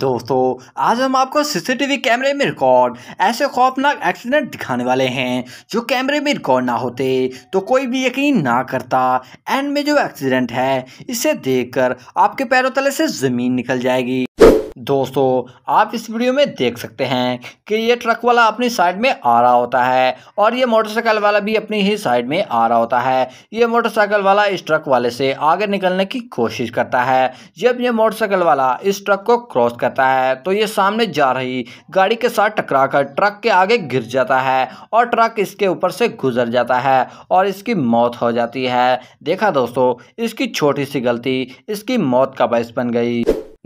दोस्तों आज हम आपको सीसीटीवी कैमरे में रिकॉर्ड ऐसे खौफनाक एक्सीडेंट दिखाने वाले हैं जो कैमरे में रिकॉर्ड ना होते तो कोई भी यकीन ना करता एंड में जो एक्सीडेंट है इसे देखकर आपके पैरों तले से ज़मीन निकल जाएगी दोस्तों आप इस वीडियो में देख सकते हैं कि ये ट्रक वाला अपनी साइड में आ रहा होता है और ये मोटरसाइकिल वाला भी अपनी ही साइड में आ रहा होता है ये मोटरसाइकिल वाला इस ट्रक वाले से आगे निकलने की कोशिश करता है जब ये मोटरसाइकिल वाला इस ट्रक को क्रॉस करता है तो ये सामने जा रही गाड़ी के साथ टकरा कर ट्रक के आगे गिर जाता है और ट्रक इसके ऊपर से गुजर जाता है और इसकी मौत हो जाती है देखा दोस्तों इसकी छोटी सी गलती इसकी मौत का बायस बन गई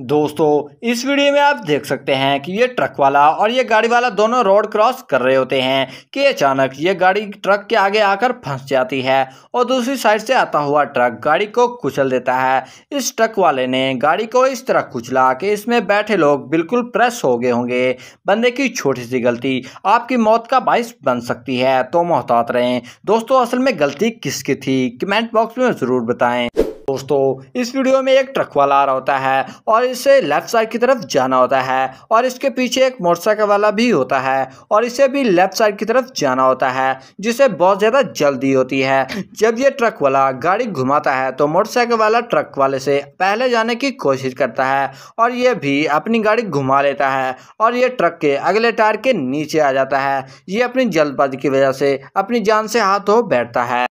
दोस्तों इस वीडियो में आप देख सकते हैं कि ये ट्रक वाला और ये गाड़ी वाला दोनों रोड क्रॉस कर रहे होते हैं कि अचानक ये गाड़ी ट्रक के आगे आकर फंस जाती है और दूसरी साइड से आता हुआ ट्रक गाड़ी को कुचल देता है इस ट्रक वाले ने गाड़ी को इस तरह कुचला कि इसमें बैठे लोग बिल्कुल प्रेस हो गए होंगे बंदे की छोटी सी गलती आपकी मौत का बायस बन सकती है तो मोहतात रहें दोस्तों असल में गलती किसकी थी कमेंट बॉक्स में ज़रूर बताएँ दोस्तों इस वीडियो में एक ट्रक वाला आ रहा होता है और इसे लेफ्ट साइड की तरफ जाना होता है और इसके पीछे एक मोटरसाइकिल वाला भी होता है और इसे भी लेफ्ट साइड की तरफ जाना होता है जिसे बहुत ज़्यादा जल्दी होती है जब ये ट्रक वाला गाड़ी घुमाता है तो मोटरसाइकिल वाला ट्रक वाले से पहले जाने की कोशिश करता है और ये भी अपनी गाड़ी घुमा लेता है और ये ट्रक के अगले टायर के नीचे आ जाता है ये अपनी जल्दबाजी की वजह से अपनी जान से हाथ हो बैठता है